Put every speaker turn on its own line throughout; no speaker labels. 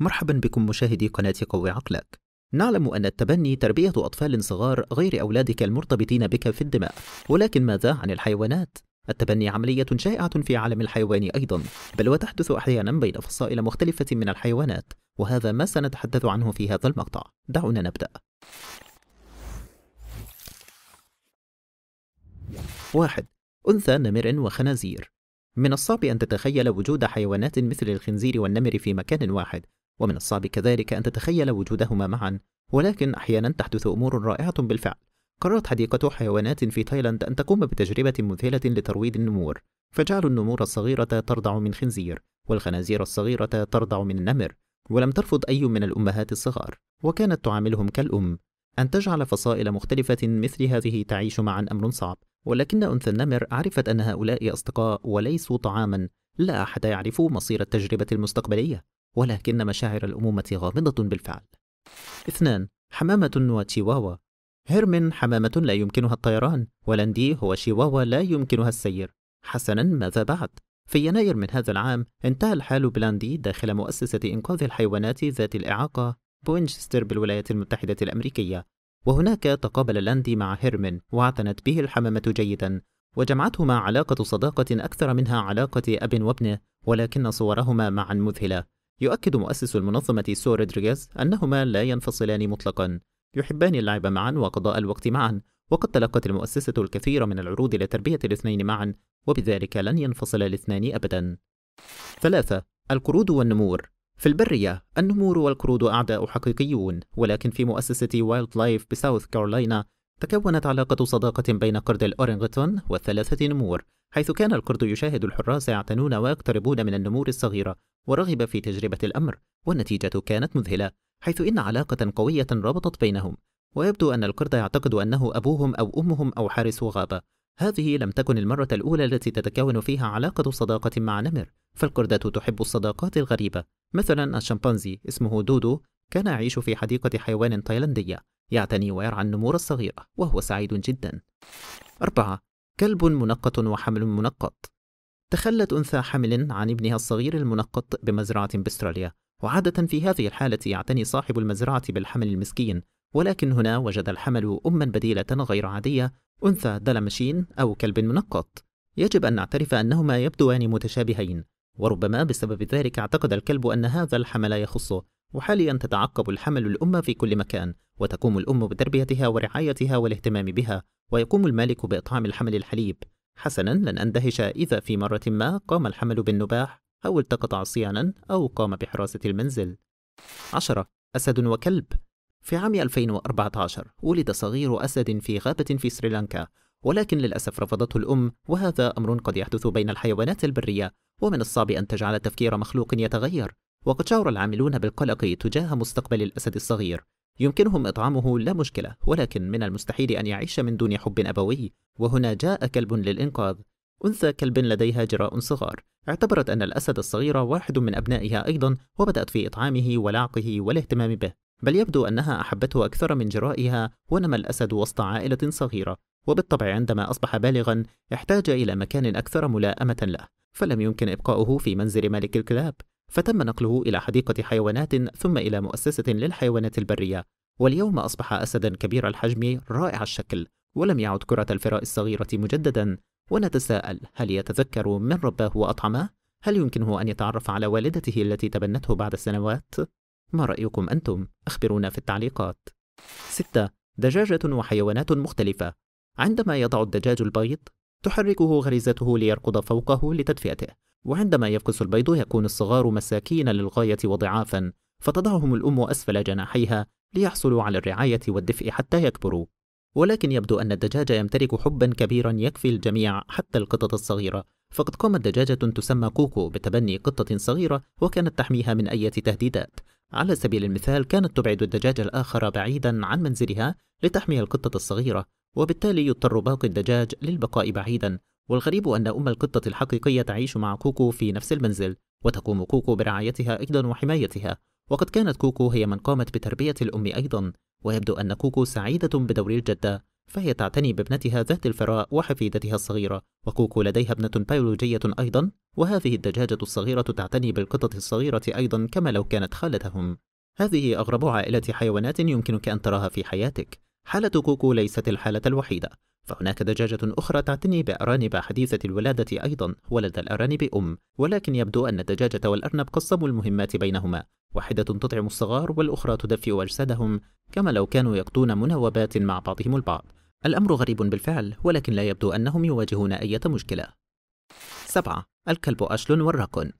مرحبا بكم مشاهدي قناة قوي عقلك نعلم أن التبني تربية أطفال صغار غير أولادك المرتبطين بك في الدماء ولكن ماذا عن الحيوانات؟ التبني عملية شائعة في عالم الحيوان أيضا بل وتحدث أحيانا بين فصائل مختلفة من الحيوانات وهذا ما سنتحدث عنه في هذا المقطع دعونا نبدأ واحد أنثى نمر وخنازير من الصعب أن تتخيل وجود حيوانات مثل الخنزير والنمر في مكان واحد ومن الصعب كذلك أن تتخيل وجودهما معا ولكن أحيانا تحدث أمور رائعة بالفعل قررت حديقة حيوانات في تايلاند أن تقوم بتجربة مذهلة لترويض النمور فجعلوا النمور الصغيرة ترضع من خنزير والخنازير الصغيرة ترضع من النمر ولم ترفض أي من الأمهات الصغار وكانت تعاملهم كالأم أن تجعل فصائل مختلفة مثل هذه تعيش معا أمر صعب ولكن أنثى النمر عرفت أن هؤلاء أصدقاء وليسوا طعاما لا أحد يعرف مصير التجربة المستقبلية ولكن مشاعر الأمومة غامضة بالفعل. اثنان حمامة وتشيواوا هيرمن حمامة لا يمكنها الطيران ولندي هو شيواوا لا يمكنها السير حسنا ماذا بعد؟ في يناير من هذا العام انتهى الحال بلاندي داخل مؤسسة إنقاذ الحيوانات ذات الإعاقة بوينشستر بالولايات المتحدة الأمريكية وهناك تقابل لاندي مع هيرمن واعتنت به الحمامة جيدا وجمعتهما علاقة صداقة أكثر منها علاقة أب وابنه ولكن صورهما معا مذهلة يؤكد مؤسس المنظمة سو رودريغيز أنهما لا ينفصلان مطلقا يحبان اللعب معا وقضاء الوقت معا وقد تلقت المؤسسة الكثير من العروض لتربية الاثنين معا وبذلك لن ينفصل الاثنان أبدا ثلاثة القرود والنمور في البرية النمور والقرود أعداء حقيقيون ولكن في مؤسسة وايلد لايف بساوث كارولاينا تكونت علاقة صداقة بين قرد الأورينغتون والثلاثة نمور حيث كان القرد يشاهد الحراس يعتنون ويقتربون من النمور الصغيرة ورغب في تجربة الأمر والنتيجة كانت مذهلة حيث إن علاقة قوية ربطت بينهم ويبدو أن القرد يعتقد أنه أبوهم أو أمهم أو حارس غابة هذه لم تكن المرة الأولى التي تتكون فيها علاقة صداقة مع نمر فالقردة تحب الصداقات الغريبة مثلا الشمبانزي اسمه دودو كان يعيش في حديقة حيوان تايلاندية يعتني ويرعى النمور الصغيرة وهو سعيد جدا 4 كلب منقط وحمل منقط تخلت أنثى حمل عن ابنها الصغير المنقط بمزرعة باستراليا وعادة في هذه الحالة يعتني صاحب المزرعة بالحمل المسكين ولكن هنا وجد الحمل أما بديلة غير عادية أنثى دلمشين أو كلب منقط يجب أن نعترف أنهما يبدوان متشابهين وربما بسبب ذلك اعتقد الكلب أن هذا الحمل يخصه وحاليا تتعقب الحمل الأم في كل مكان وتقوم الأم بتربيتها ورعايتها والاهتمام بها ويقوم المالك بإطعام الحمل الحليب حسنا لن أندهش إذا في مرة ما قام الحمل بالنباح أو التقط عصيانا أو قام بحراسة المنزل 10. أسد وكلب في عام 2014 ولد صغير أسد في غابة في سريلانكا ولكن للأسف رفضته الأم وهذا أمر قد يحدث بين الحيوانات البرية ومن الصعب أن تجعل تفكير مخلوق يتغير وقد شعر العاملون بالقلق تجاه مستقبل الأسد الصغير يمكنهم إطعامه لا مشكلة ولكن من المستحيل أن يعيش من دون حب أبوي وهنا جاء كلب للإنقاذ أنثى كلب لديها جراء صغار اعتبرت أن الأسد الصغير واحد من أبنائها أيضا وبدأت في إطعامه ولعقه والاهتمام به بل يبدو أنها أحبته أكثر من جرائها ونمى الأسد وسط عائلة صغيرة وبالطبع عندما أصبح بالغا احتاج إلى مكان أكثر ملائمة له فلم يمكن إبقاؤه في منزل ملك الكلاب فتم نقله إلى حديقة حيوانات ثم إلى مؤسسة للحيوانات البرية واليوم أصبح أسدا كبير الحجم رائع الشكل ولم يعد كرة الفراء الصغيرة مجددا ونتساءل هل يتذكر من رباه وأطعمه؟ هل يمكنه أن يتعرف على والدته التي تبنته بعد سنوات؟ ما رأيكم أنتم؟ أخبرونا في التعليقات 6. دجاجة وحيوانات مختلفة عندما يضع الدجاج البيض تحركه غريزته ليركض فوقه لتدفئته وعندما يفقس البيض يكون الصغار مساكين للغاية وضعافا فتضعهم الأم أسفل جناحيها ليحصلوا على الرعاية والدفء حتى يكبروا ولكن يبدو أن الدجاج يمتلك حبا كبيرا يكفي الجميع حتى القطط الصغيرة فقد قامت دجاجة تسمى كوكو بتبني قطة صغيرة وكانت تحميها من أي تهديدات على سبيل المثال كانت تبعد الدجاج الآخر بعيدا عن منزلها لتحمي القطة الصغيرة وبالتالي يضطر باقي الدجاج للبقاء بعيدا والغريب أن أم القطة الحقيقية تعيش مع كوكو في نفس المنزل وتقوم كوكو برعايتها أيضا وحمايتها وقد كانت كوكو هي من قامت بتربية الأم أيضا ويبدو أن كوكو سعيدة بدور الجدة فهي تعتني بابنتها ذات الفراء وحفيدتها الصغيرة وكوكو لديها ابنة بيولوجية أيضا وهذه الدجاجة الصغيرة تعتني بالقطط الصغيرة أيضا كما لو كانت خالتهم هذه أغرب عائلة حيوانات يمكنك أن تراها في حياتك حالة كوكو ليست الحالة الوحيدة فهناك دجاجة أخرى تعتني بأرانب حديثة الولادة أيضا ولد الأرانب أم ولكن يبدو أن الدجاجة والأرنب قسموا المهمات بينهما واحدة تطعم الصغار والأخرى تدفئ أجسادهم كما لو كانوا يقضون مناوبات مع بعضهم البعض الأمر غريب بالفعل ولكن لا يبدو أنهم يواجهون أي مشكلة 7. الكلب أشل والراكون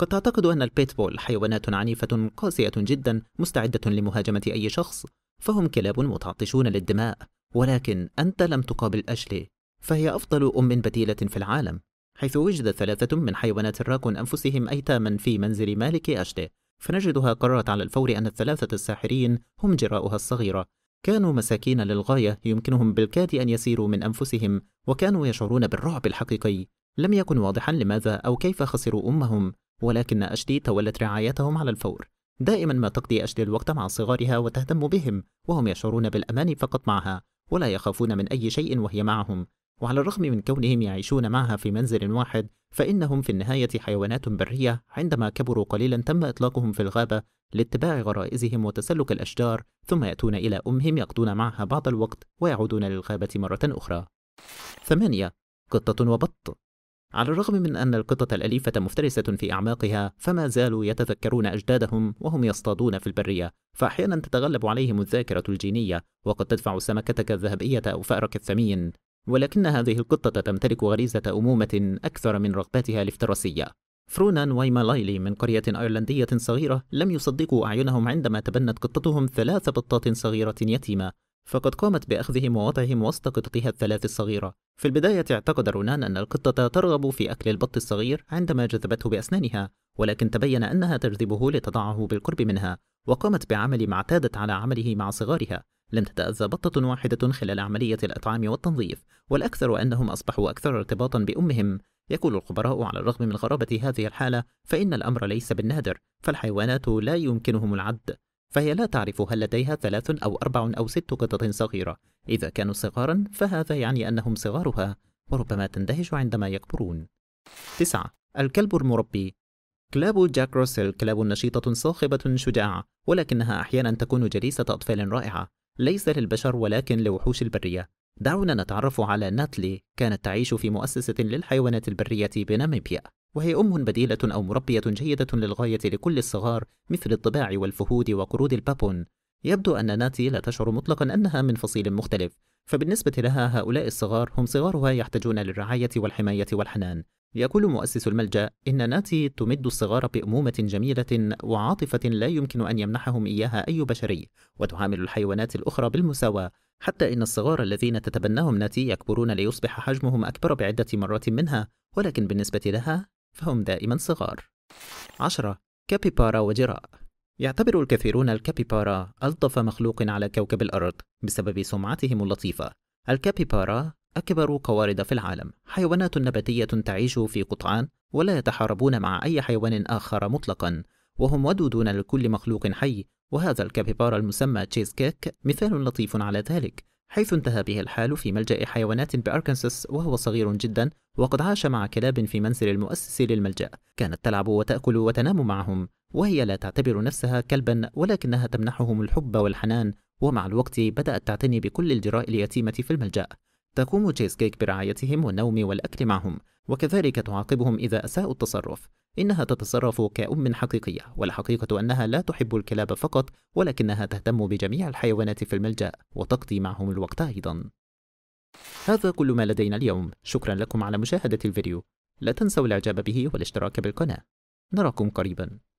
قد تعتقد أن البيتبول حيوانات عنيفة قاسية جدا مستعدة لمهاجمة أي شخص فهم كلاب متعطشون للدماء ولكن أنت لم تقابل أشلي فهي أفضل أم بديلة في العالم حيث وجد ثلاثة من حيوانات الراكون أنفسهم أيتاما في منزل مالك أشلي فنجدها قررت على الفور أن الثلاثة الساحرين هم جراؤها الصغيرة كانوا مساكين للغاية يمكنهم بالكاد أن يسيروا من أنفسهم وكانوا يشعرون بالرعب الحقيقي لم يكن واضحا لماذا أو كيف خسروا أمهم ولكن أشلي تولت رعايتهم على الفور دائما ما تقضي أشلي الوقت مع صغارها وتهتم بهم وهم يشعرون بالأمان فقط معها ولا يخافون من أي شيء وهي معهم وعلى الرغم من كونهم يعيشون معها في منزل واحد فإنهم في النهاية حيوانات برية عندما كبروا قليلا تم إطلاقهم في الغابة لاتباع غرائزهم وتسلك الأشجار ثم يأتون إلى أمهم يقضون معها بعض الوقت ويعودون للغابة مرة أخرى 8. قطة وبط على الرغم من أن القطط الأليفة مفترسة في أعماقها فما زالوا يتذكرون أجدادهم وهم يصطادون في البرية فأحيانا تتغلب عليهم الذاكرة الجينية وقد تدفع سمكتك الذهبية أو فأرك الثمين ولكن هذه القطة تمتلك غريزة أمومة أكثر من رغبتها الافتراسية فرونان ويمالايلي من قرية أيرلندية صغيرة لم يصدقوا أعينهم عندما تبنت قطتهم ثلاث بطات صغيرة يتيمة فقد قامت بأخذهم ووضعهم وسط قطتها الثلاث الصغيرة. في البداية اعتقد رونان أن القطة ترغب في أكل البط الصغير عندما جذبته بأسنانها، ولكن تبين أنها تجذبه لتضعه بالقرب منها، وقامت بعمل ما اعتادت على عمله مع صغارها. لم تتأذى بطة واحدة خلال عملية الأطعام والتنظيف، والأكثر أنهم أصبحوا أكثر ارتباطًا بأمهم. يقول الخبراء على الرغم من غرابة هذه الحالة، فإن الأمر ليس بالنادر، فالحيوانات لا يمكنهم العد، فهي لا تعرف هل لديها ثلاث أو أربع أو ست قطط صغيرة إذا كانوا صغارا فهذا يعني أنهم صغارها وربما تندهش عندما يكبرون 9. الكلب المربي كلاب جاك روسل كلاب نشيطة صاخبة شجاعة ولكنها أحيانا تكون جليسة أطفال رائعة ليس للبشر ولكن لوحوش البرية دعونا نتعرف على ناتلي كانت تعيش في مؤسسة للحيوانات البرية بناميبيا وهي أم بديلة أو مربية جيدة للغاية لكل الصغار مثل الضباع والفهود وقرود البابون يبدو أن ناتي لا تشعر مطلقا أنها من فصيل مختلف فبالنسبة لها هؤلاء الصغار هم صغارها يحتاجون للرعاية والحماية والحنان يقول مؤسس الملجأ إن ناتي تمد الصغار بأمومة جميلة وعاطفة لا يمكن أن يمنحهم إياها أي بشري وتعامل الحيوانات الأخرى بالمساواة حتى إن الصغار الذين تتبناهم ناتي يكبرون ليصبح حجمهم أكبر بعدة مرات منها ولكن بالنسبة لها فهم دائما صغار. 10. كابيبارا وجراء يعتبر الكثيرون الكابيبارا ألطف مخلوق على كوكب الأرض بسبب سمعتهم اللطيفة. الكابيبارا أكبر قوارض في العالم، حيوانات نباتية تعيش في قطعان ولا يتحاربون مع أي حيوان آخر مطلقا، وهم ودودون لكل مخلوق حي، وهذا الكابيبارا المسمى تشيز كيك مثال لطيف على ذلك، حيث انتهى به الحال في ملجأ حيوانات بأركنساس وهو صغير جدا وقد عاش مع كلاب في منزل المؤسس للملجأ كانت تلعب وتأكل وتنام معهم وهي لا تعتبر نفسها كلبا ولكنها تمنحهم الحب والحنان ومع الوقت بدأت تعتني بكل الجراء اليتيمة في الملجأ تقوم تشيز كيك برعايتهم والنوم والأكل معهم وكذلك تعاقبهم إذا أساءوا التصرف إنها تتصرف كأم حقيقية والحقيقة أنها لا تحب الكلاب فقط ولكنها تهتم بجميع الحيوانات في الملجأ وتقضي معهم الوقت أيضا هذا كل ما لدينا اليوم شكرا لكم على مشاهدة الفيديو لا تنسوا الإعجاب به والاشتراك بالقناة نراكم قريبا